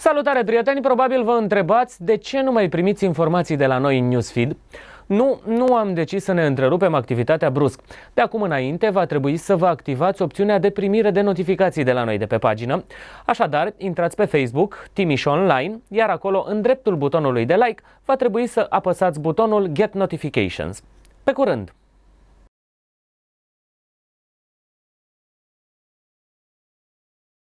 Salutare, prieteni! Probabil vă întrebați de ce nu mai primiți informații de la noi în newsfeed. Nu, nu am decis să ne întrerupem activitatea brusc. De acum înainte va trebui să vă activați opțiunea de primire de notificații de la noi de pe pagină. Așadar, intrați pe Facebook, Timiș Online, iar acolo, în dreptul butonului de like, va trebui să apăsați butonul Get Notifications. Pe curând!